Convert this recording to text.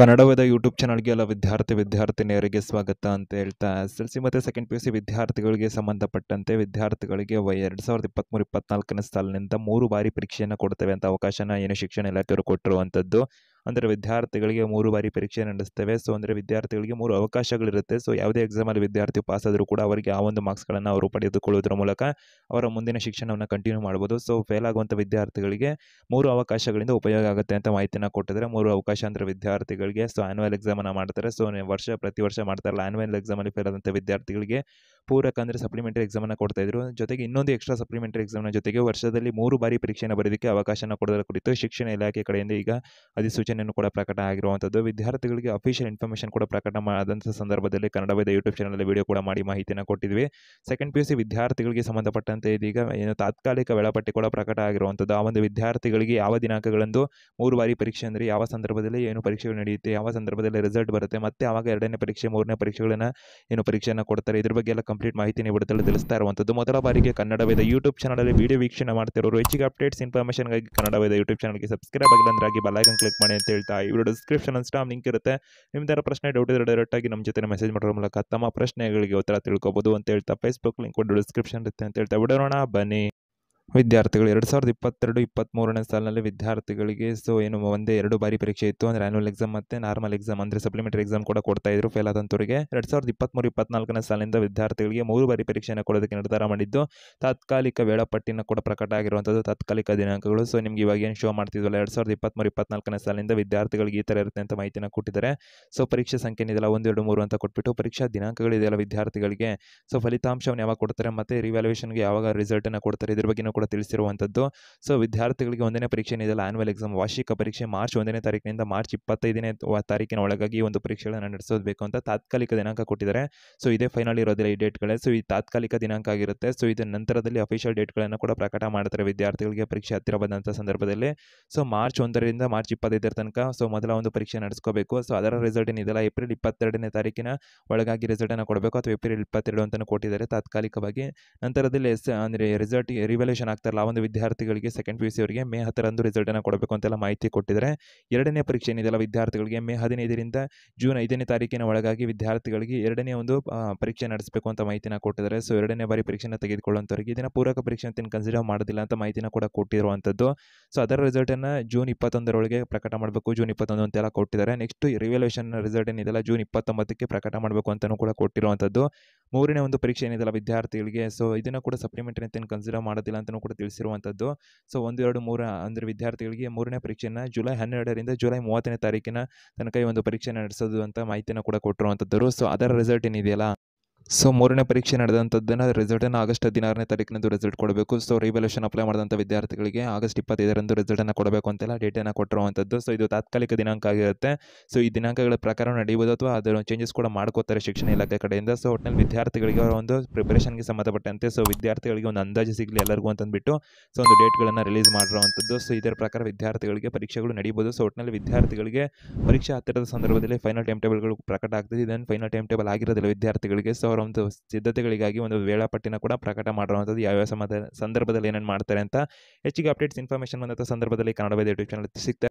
ಕನ್ನಡವಾದ YouTube ಚಾನಲ್ಗೆ ಎಲ್ಲ ವಿದ್ಯಾರ್ಥಿ ವಿದ್ಯಾರ್ಥಿನಿಯರಿಗೆ ಸ್ವಾಗತ ಅಂತ ಹೇಳ್ತಾ ಎಸ್ ಎಲ್ ಸಿ ಮತ್ತು ಸೆಕೆಂಡ್ ಪಿ ಯು ಸಿ ವಿದ್ಯಾರ್ಥಿಗಳಿಗೆ ಸಂಬಂಧಪಟ್ಟಂತೆ ವಿದ್ಯಾರ್ಥಿಗಳಿಗೆ ವೈ ಎರಡು ಸಾವಿರದ ಇಪ್ಪತ್ತ್ಮೂರು ಇಪ್ಪತ್ನಾಲ್ಕನೇ ಸಾಲಿನಿಂದ ಮೂರು ಬಾರಿ ಪರೀಕ್ಷೆಯನ್ನು ಕೊಡ್ತೇವೆ ಅಂತ ಅವಕಾಶನ ಏನು ಶಿಕ್ಷಣ ಇಲಾಖೆಯವರು ಕೊಟ್ಟಿರುವಂಥದ್ದು ಅಂದರೆ ವಿದ್ಯಾರ್ಥಿಗಳಿಗೆ ಮೂರು ಬಾರಿ ಪರೀಕ್ಷೆ ನಡೆಸ್ತೇವೆ ಸೊ ಅಂದರೆ ವಿದ್ಯಾರ್ಥಿಗಳಿಗೆ ಮೂರು ಅವಕಾಶಗಳಿರುತ್ತೆ ಸೊ ಯಾವುದೇ ಎಕ್ಸಾಮಲ್ಲಿ ವಿದ್ಯಾರ್ಥಿ ಪಾಸ್ ಆದರೂ ಕೂಡ ಅವರಿಗೆ ಆ ಒಂದು ಮಾರ್ಕ್ಸ್ಗಳನ್ನು ಅವರು ಪಡೆದುಕೊಳ್ಳುವುದರ ಮೂಲಕ ಅವರ ಮುಂದಿನ ಶಿಕ್ಷಣವನ್ನು ಕಂಟಿನ್ಯೂ ಮಾಡ್ಬೋದು ಸೊ ಫೇಲ್ ಆಗುವಂಥ ವಿದ್ಯಾರ್ಥಿಗಳಿಗೆ ಮೂರು ಅವಕಾಶಗಳಿಂದ ಉಪಯೋಗ ಆಗುತ್ತೆ ಅಂತ ಮಾಹಿತಿಯನ್ನು ಕೊಟ್ಟಿದ್ದಾರೆ ಮೂರು ಅವಕಾಶ ಅಂದರೆ ವಿದ್ಯಾರ್ಥಿಗಳಿಗೆ ಸೊ ಆ್ಯನ್ಯುವಲ್ ಎಕ್ಸಾಮನ್ನು ಮಾಡ್ತಾರೆ ಸೊ ವರ್ಷ ಪ್ರತಿ ವರ್ಷ ಮಾಡ್ತಾರಲ್ಲ ಆನ್ಯುವಲ್ ಎಕ್ಸಾಮಲ್ಲಿ ಫೇಲ್ ಆದಂಥ ವಿದ್ಯಾರ್ಥಿಗಳಿಗೆ ಪೂರಕ ಅಂದರೆ ಸಪ್ಲಿಮೆಂಟರಿ ಎಕ್ಸಾಮನ್ನು ಕೊಡ್ತಾ ಇದ್ರು ಜೊತೆಗೆ ಇನ್ನೊಂದು ಎಕ್ಸ್ಟ್ರಾ ಸಪ್ಲಿಮೆಂಟರಿ ಎಕ್ಸಾಮ್ನ ಜೊತೆಗೆ ವರ್ಷದಲ್ಲಿ ಮೂರು ಬಾರಿ ಪರೀಕ್ಷೆಯನ್ನು ಬರೆಯೋದಕ್ಕೆ ಅವಕಾಶನ ಕೊಡೋದರ ಕುರಿತು ಶಿಕ್ಷಣ ಇಲಾಖೆ ಕಡೆಯಿಂದ ಈಗ ಅಧಿಸೂಚನೆಯನ್ನು ಕೂಡ ಪ್ರಕಟ ಆಗಿರುವಂಥದ್ದು ವಿದ್ಯಾರ್ಥಿಗಳಿಗೆ ಅಫಿಷಿಯಲ್ ಇನ್ಫಾರ್ಮೇಷನ್ ಕೂಡ ಪ್ರಕಟ ಮಾಡಿದಂಥ ಸಂದರ್ಭದಲ್ಲಿ ಕನ್ನಡ ವೈದ ಯೂಟ್ಯೂಬ್ ಚಾನಲಲ್ಲಿ ವಿಡಿಯೋ ಕೂಡ ಮಾಡಿ ಮಾಹಿತಿಯನ್ನು ಕೊಟ್ಟಿದ್ವಿ ಸೆಕೆಂಡ್ ಪಿ ಯು ಸಿ ವಿದ್ಯಾರ್ಥಿಗಳಿಗೆ ಸಂಬಂಧಪಟ್ಟಂತೆ ಇದೀಗ ಏನು ತಾತ್ಕಾಲಿಕ ವೇಳಾಪಟ್ಟಿ ಕೂಡ ಪ್ರಕಟ ಆಗಿರುವಂಥದ್ದು ಆ ಒಂದು ವಿದ್ಯಾರ್ಥಿಗಳಿಗೆ ಯಾವ ದಿನಾಂಕಗಳಂದು ಮೂರು ಬಾರಿ ಪರೀಕ್ಷೆ ಅಂದರೆ ಯಾವ ಸಂದರ್ಭದಲ್ಲಿ ಏನು ಪರೀಕ್ಷೆಗಳು ನಡೆಯುತ್ತೆ ಯಾವ ಸಂದರ್ಭದಲ್ಲಿ ರಿಸಲ್ಟ್ ಬರುತ್ತೆ ಮತ್ತೆ ಆವಾಗ ಎರಡನೇ ಪರೀಕ್ಷೆ ಮೂರನೇ ಪರೀಕ್ಷೆಗಳನ್ನು ಏನು ಪರೀಕ್ಷೆಯನ್ನು ಕೊಡ್ತಾರೆ ಇದ್ರ ಬಗ್ಗೆ ಎಲ್ಲ ಕಂಪ್ಲೀಟ್ ಮಾಹಿತಿ ನೀಡುತ್ತಲೇ ತಿಳಿಸ್ತಾ ಇರುವಂಥದ್ದು ಮೊದಲ ಬಾರಿಗೆ ಕನ್ನಡವೇದ ಯೂಟ್ಯೂಬ್ ಚಾನಲಲ್ಲಿ ವೀಡಿಯೋ ವೀಕ್ಷಣೆ ಮಾಡ್ತಿರೋರು ಹೆಚ್ಚಿಗೆ ಅಪ್ಡೇಟ್ಸ್ ಇನ್ಫಾರ್ಮೇಷನ್ಗಾಗಿ ಕನ್ನಡವೇದ ಯೂಟ್ಯೂಬ್ ಚಾನಲ್ಗೆ ಸಬ್ಸ್ಕ್ರೈಬ್ ಆಗಿಲ್ಲ ಆಗಿ ಬಲಾಗನ್ ಕ್ಲಿಕ್ ಮಾಡಿ ಅಂತ ಹೇಳ್ತಾ ಇವರು ವಿಡಿಯೋ ಡಿಸ್ಕ್ರಿಪ್ಷನ್ ಸ್ಟಾಮ್ ಲಿಂಕ್ ಇರುತ್ತೆ ನಿಮ್ದಾರ ಪ್ರಶ್ನೆ ಡೌಟ್ ಇದ್ರೆ ಡೈರೆಕ್ಟ್ ಆಗಿ ನಮ್ಮ ಜೊತೆ ಮೆಸೇಜ್ ಮಾಡೋರ ಮೂಲಕ ತಮ್ಮ ಪ್ರಶ್ನೆಗಳಿಗೆ ಉತ್ತರ ತಿಳ್ಕೊಬೋದು ಅಂತ ಹೇಳ್ತಾ ಫೇಸ್ಬುಕ್ ಲಿಂಕ್ ಡಿಸ್ಕ್ರಿಪ್ಷನ್ ಇರುತ್ತೆ ಅಂತ ಹೇಳ್ತಾ ಬಿಡೋಣ ಬನ್ನಿ ವಿದ್ಯಾರ್ಥಿಗಳು ಎರಡು ಸಾವಿರದ ಇಪ್ಪತ್ತೆರಡು ಇಪ್ಪತ್ತ್ಮೂರನೇ ಸಾಲಿನಲ್ಲಿ ವಿದ್ಯಾರ್ಥಿಗಳಿಗೆ ಸೊ ಏನು ಒಂದೇ ಎರಡು ಬಾರಿ ಪರೀಕ್ಷೆ ಇತ್ತು ಅಂದರೆ ಆ್ಯನ್ಯುವಲ್ ಎಕ್ಸಾಮ್ ಮತ್ತು ನಾರ್ಮಲ್ ಎಕ್ಸಾಮ್ ಅಂದರೆ ಸಪ್ಲಿಮೆಂಟ್ರಿ ಎಕ್ಸಾಮ್ ಕೂಡ ಕೊಡ್ತಾ ಇದ್ರು ಫೇಲ್ ಆದಂಥವರಿಗೆ ಎರಡು ಸಾವಿರದ ಇಪ್ಪತ್ತ್ಮೂರು ಇಪ್ಪತ್ತ್ನಾಲ್ಕನೇ ಸಾಲಿನಿಂದ ವಿದ್ಯಾರ್ಥಿಗಳಿಗೆ ಮೂರು ಬಾರಿ ಪರೀಕ್ಷೆಯನ್ನು ಕೊಡೋದಕ್ಕೆ ನಿರ್ಧಾರ ಮಾಡಿದ್ದು ತಾತ್ಕಾಲಿಕ ವೇಳಾಪಟ್ಟಿನ ಕೂಡ ಪ್ರಕಟ ಆಗಿರುವಂಥದ್ದು ತಾತ್ಕಾಲಿಕ ದಿನಾಂಕಗಳು ಸೊ ನಿಮ್ಗೆ ಇವಾಗ ಏನು ಶೋ ಮಾಡ್ತಿದ್ವಲ್ಲ ಎರಡು ಸಾವಿರದ ಇಪ್ಪತ್ತ್ಮೂರು ಇಪ್ಪತ್ತ್ನಾಲ್ಕನೇ ಸಾಲಿನಿಂದ ವಿದ್ಯಾರ್ಥಿಗಳಿಗೆ ಈ ಥರ ಇರುತ್ತೆ ಅಂತ ಮಾಹಿತಿನ ಕೊಟ್ಟಿದ್ದಾರೆ ಸೊ ಪರೀಕ್ಷೆ ಸಂಖ್ಯೆ ಏನಿದೆಲ್ಲ ಒಂದು ಎರಡು ಮೂರು ಅಂತ ಕೊಟ್ಬಿಟ್ಟು ಪರೀಕ್ಷಾ ದಿನಾಂಕಗಳಿದೆಯಲ್ಲ ವಿದ್ಯಾರ್ಥಿಗಳಿಗೆ ಸೊ ಫಲಿತಾಂಶವನ್ನು ಯಾವಾಗ ಕೊಡ್ತಾರೆ ಮತ್ತು ರಿವ್ಯಾಲ್ಯೂಷನ್ಗೆ ಯಾವಾಗ ರಿಸಲ್ಟನ್ನು ಕೊಡ್ತಾರೆ ಇದ್ರ ಬಗ್ಗೆ ಕೂಡ ತಿಳಿಸಿರುವಂಥದ್ದು ಸೊ ವಿದ್ಯಾರ್ಥಿಗಳಿಗೆ ಒಂದನೇ ಪರೀಕ್ಷೆ ಇದೆಯಲ್ಲ ಆನ್ಯುವಲ್ ಎಕ್ಸಾಮ್ ವಾರ್ಷಿಕ ಪರೀಕ್ಷೆ ಮಾರ್ಚ್ ಒಂದನೇ ತಾರೀಕಿನಿಂದ ಮಾರ್ಚ್ ಇಪ್ಪತ್ತೈದನೇ ತಾರೀಕಿನ ಒಳಗಾಗಿ ಒಂದು ಪರೀಕ್ಷೆಗಳನ್ನು ಬೇಕು ಅಂತ ತಾತ್ಕಾಲಿಕ ದಿನಾಂಕ ಕೊಟ್ಟಿದ್ದಾರೆ ಸೊ ಇದೇ ಫೈನಲ್ ಇರೋದಿಲ್ಲ ಈ ಡೇಟ್ಗಳೇ ಸೊ ಈ ತಾತ್ಕಾಲಿಕ ದಿನಾಂಕ ಆಗಿರುತ್ತೆ ಸೊ ಇದರ ನಂತರದಲ್ಲಿ ಅಫಿಷಿಯಲ್ ಡೇಟ್ಗಳನ್ನು ಕೂಡ ಪ್ರಕಟ ಮಾಡ್ತಾರೆ ವಿದ್ಯಾರ್ಥಿಗಳಿಗೆ ಪರೀಕ್ಷೆ ಹತ್ತಿರ ಬಂದಂಥ ಸಂದರ್ಭದಲ್ಲಿ ಸೊ ಮಾರ್ಚ್ ಒಂದರಿಂದ ಮಾರ್ಚ್ ಇಪ್ಪತ್ತೈದರ ತನಕ ಸೊ ಮೊದಲ ಒಂದು ಪರೀಕ್ಷೆ ನಡೆಸ್ಕೋಬೇಕು ಸೊ ಅದರ ರಿಸಲ್ಟ್ ಏನಿದೆಲ್ಲ ಏಪ್ರಿಲ್ ಇಪ್ಪತ್ತೆರಡನೇ ತಾರೀಕಿನ ಒಳಗಾಗಿ ರಿಸಲ್ಟನ್ನು ಕೊಡಬೇಕು ಅಥವಾ ಏಪ್ರಿಲ್ ಇಪ್ಪತ್ತೆರಡು ಅಂತ ಕೊಟ್ಟಿದ್ದಾರೆ ತಾತ್ಕಾಲಿಕವಾಗಿ ನಂತರದಲ್ಲಿ ಎಸ್ ಅಂದರೆ ರಿಸಲ್ಟ್ ರಿವಲ್ಯೂಷನ್ ಅಡ್ಮಿಷನ್ ಆಗ್ತಾ ಒಂದು ವಿದ್ಯಾರ್ಥಿಗಳಿಗೆ ಸೆಕೆಂಡ್ ಪಿ ಯು ಸಿ ಅವರಿಗೆ ಮೇ ಹತ್ತರಂದು ರಿಸಲ್ಟನ್ನು ಕೊಡಬೇಕು ಅಂತೆಲ್ಲ ಮಾಹಿತಿ ಕೊಟ್ಟಿದ್ದಾರೆ ಎರಡನೇ ಪರೀಕ್ಷೆ ಏನಿದೆಲ್ಲ ವಿದ್ಯಾರ್ಥಿಗಳಿಗೆ ಮೇ ಹದಿನೈದರಿಂದ ಜೂನ್ ಐದನೇ ತಾರೀಕಿನ ಒಳಗಾಗಿ ವಿದ್ಯಾರ್ಥಿಗಳಿಗೆ ಎರಡನೇ ಒಂದು ಪರೀಕ್ಷೆ ನಡೆಸಬೇಕು ಅಂತ ಮಾಹಿತಿನ ಕೊಟ್ಟಿದ್ದಾರೆ ಸೊ ಎರಡನೇ ಬಾರಿ ಪರೀಕ್ಷೆನ ತೆಗೆದುಕೊಳ್ಳುವಂಥವ್ರಿಗೆ ಇದನ್ನು ಪೂರಕ ಪರೀಕ್ಷೆ ಅಂತ ಕನ್ಸಿಡರ್ ಮಾಡೋದಿಲ್ಲ ಅಂತ ಮಾಹಿತಿನ ಕೂಡ ಕೊಟ್ಟಿರುವಂಥದ್ದು ಸೊ ಅದರ ರಿಸಲ್ಟನ್ನು ಜೂನ್ ಇಪ್ಪತ್ತೊಂದರೊಳಗೆ ಪ್ರಕಟ ಮಾಡಬೇಕು ಜೂನ್ ಇಪ್ಪತ್ತೊಂದು ಅಂತೆಲ್ಲ ಕೊಟ್ಟಿದ್ದಾರೆ ನೆಕ್ಸ್ಟ್ ರಿವಲ್ಯೂಷನ್ ರಿಸಲ್ಟ್ ಏನಿದೆಲ್ಲ ಜೂನ್ ಇಪ್ಪತ್ತೊಂಬತ್ತಕ್ಕೆ ಪ್ರಕಟ ಮಾಡಬೇಕು ಅಂತಲೂ ಕೂಡ ಕೊಟ್ಟಿರುವಂಥದ್ದು ಮೂರನೇ ಒಂದು ಪರೀಕ್ಷೆ ಏನಿದೆಲ್ಲ ವಿದ್ಯಾರ್ಥಿಗಳಿಗೆ ಸೊ ಇದನ್ನು ಕೂಡ ಸಪ್ಲಿಮೆಂಟರಿ ಅಂತ ಕನ್ಸಿಡರ್ ಮಾಡೋದಿಲ್ಲ ಅಂತಲೂ ಕೂಡ ತಿಳಿಸಿರುವಂಥದ್ದು ಸೊ ಒಂದು ಎರಡು ಮೂರು ಅಂದರೆ ವಿದ್ಯಾರ್ಥಿಗಳಿಗೆ ಮೂರನೇ ಪರೀಕ್ಷೆಯನ್ನು ಜುಲೈ ಹನ್ನೆರಡರಿಂದ ಜುಲೈ ಮೂವತ್ತನೇ ತಾರೀಕಿನ ತನಕ ಈ ಒಂದು ಪರೀಕ್ಷೆ ನಡೆಸೋದು ಅಂತ ಮಾಹಿತಿಯನ್ನು ಕೂಡ ಕೊಟ್ಟಿರುವಂಥದ್ದು ಸೊ ಅದರ ರಿಸಲ್ಟ್ ಏನಿದೆಯಲ್ಲ ಸೊ ಮೂರನೇ ಪರೀಕ್ಷೆ ನಡೆದಂಥದ್ದನ್ನು ರಿಸಲ್ಟನ್ನು ಆಗಸ್ಟ್ ಹದಿನಾರನೇ ತಾರೀಕಿನಂದು ರಿಸಲ್ಟ್ ಕೊಡಬೇಕು ಸೊ ರಿವಲ್ಯೂಷನ್ ಅಪ್ಲೈ ಮಾಡಿದಂಥ ವಿದ್ಯಾರ್ಥಿಗಳಿಗೆ ಆಗಸ್ಟ್ ಇಪ್ಪತ್ತೈದರಂದು ರಿಸಲ್ಟನ್ನು ಕೊಡಬೇಕು ಅಂತೆಲ್ಲ ಡೇಟನ್ನು ಕೊಟ್ಟಿರುವಂಥದ್ದು ಸೊ ಇದು ತಾತ್ಕಾಲಿಕ ದಿನಾಂಕ ಆಗಿರುತ್ತೆ ಸೊ ಈ ದಿನಾಂಕಗಳ ಪ್ರಕಾರ ನಡೆಯುವುದು ಅಥವಾ ಅದರ ಚೇಂಜಸ್ ಕೂಡ ಮಾಡ್ಕೋತಾರೆ ಶಿಕ್ಷಣ ಇಲಾಖೆ ಕಡೆಯಿಂದ ಸೊ ಒಟ್ಟಿನಲ್ಲಿ ವಿದ್ಯಾರ್ಥಿಗಳಿಗೆ ಅವರ ಒಂದು ಪ್ರಿಪರೇಷನ್ಗೆ ಸಂಬಂಧಪಟ್ಟಂತೆ ಸೊ ವಿದ್ಯಾರ್ಥಿಗಳಿಗೆ ಒಂದು ಅಂದಾಜು ಸಿಗಲಿ ಎಲ್ಲರಿಗೂ ಅಂತಂದ್ಬಿಟ್ಟು ಸೊ ಒಂದು ಡೇಟ್ಗಳನ್ನು ರಿಲೀಸ್ ಮಾಡಿರುವಂಥದ್ದು ಸೊ ಇದರ ಪ್ರಕಾರ ವಿದ್ಯಾರ್ಥಿಗಳಿಗೆ ಪರೀಕ್ಷೆಗಳು ನಡೆಯಬಹುದು ಸೊ ಒಟ್ಟಿನಲ್ಲಿ ವಿದ್ಯಾರ್ಥಿಗಳಿಗೆ ಪರೀಕ್ಷೆ ಹತ್ತಿರದ ಸಂದರ್ಭದಲ್ಲಿ ಫೈನಲ್ ಟೈಮ್ ಟೇಬಲ್ಗಳು ಪ್ರಕಟ ಆಗ್ತದೆ ಇದನ್ನು ಫೈನಲ್ ಟೈಮ್ ಟೇಬಲ್ ಆಗಿರೋದಿಲ್ಲ ವಿದ್ಯಾರ್ಥಿಗಳಿಗೆ ಸೊ ಅವರ ಒಂದು ಸಿದ್ಧತೆಗಳಿಗಾಗಿ ಒಂದು ವೇಳಾಪಟ್ಟಿನ ಕೂಡ ಪ್ರಕಟ ಮಾಡಿರುವಂಥದ್ದು ಯಾವ ಸಮದ ಸಂದರ್ಭದಲ್ಲಿ ಏನೇನು ಮಾಡ್ತಾರೆ ಅಂತ ಹೆಚ್ಚಿಗೆ ಅಪ್ಡೇಟ್ಸ್ ಇನ್ಫಾರ್ಮೇಷನ್ ಬಂದಂಥ ಸಂದರ್ಭದಲ್ಲಿ ಕನ್ನಡ ಬೈದ ಯೂಟ್ಯೂಬ್ ಚಾನಲ್ ಸಿಗ್ತಾರೆ